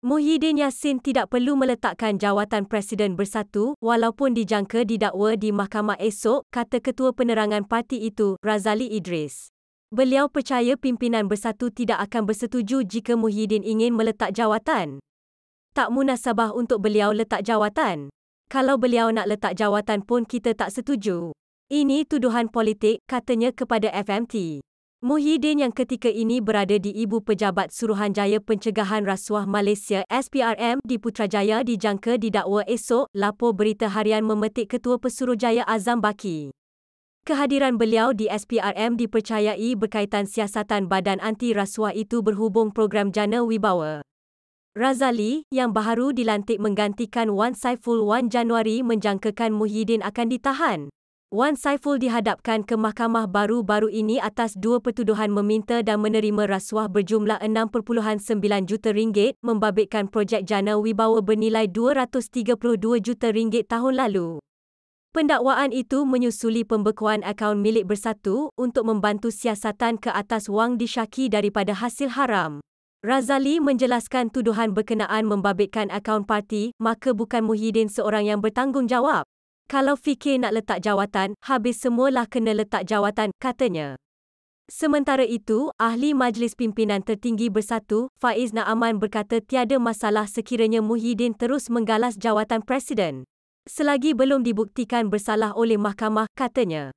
Muhyiddin Yassin tidak perlu meletakkan jawatan Presiden Bersatu walaupun dijangka didakwa di mahkamah esok, kata Ketua Penerangan Parti itu, Razali Idris. Beliau percaya pimpinan Bersatu tidak akan bersetuju jika Muhyiddin ingin meletak jawatan. Tak munasabah untuk beliau letak jawatan. Kalau beliau nak letak jawatan pun kita tak setuju. Ini tuduhan politik, katanya kepada FMT. Muhyiddin yang ketika ini berada di Ibu Pejabat Suruhanjaya Pencegahan Rasuah Malaysia SPRM di Putrajaya dijangka didakwa esok, lapor berita harian memetik Ketua Pesuruhjaya Azam Baki. Kehadiran beliau di SPRM dipercayai berkaitan siasatan badan anti rasuah itu berhubung program jana wibawa. Razali, yang baru dilantik menggantikan Wan Saiful 1 Januari menjangkakan Muhyiddin akan ditahan. Wan Saiful dihadapkan ke mahkamah baru-baru ini atas dua pertuduhan meminta dan menerima rasuah berjumlah 6.9 juta ringgit membabitkan projek jana wibawa bernilai 232 juta ringgit tahun lalu. Pendakwaan itu menyusuli pembekuan akaun milik bersatu untuk membantu siasatan ke atas wang disyaki daripada hasil haram. Razali menjelaskan tuduhan berkenaan membabitkan akaun parti, maka bukan Muhyiddin seorang yang bertanggungjawab. Kalau fikir nak letak jawatan, habis semualah kena letak jawatan, katanya. Sementara itu, Ahli Majlis Pimpinan Tertinggi Bersatu, Faiz Naaman berkata tiada masalah sekiranya Muhyiddin terus menggalas jawatan Presiden. Selagi belum dibuktikan bersalah oleh mahkamah, katanya.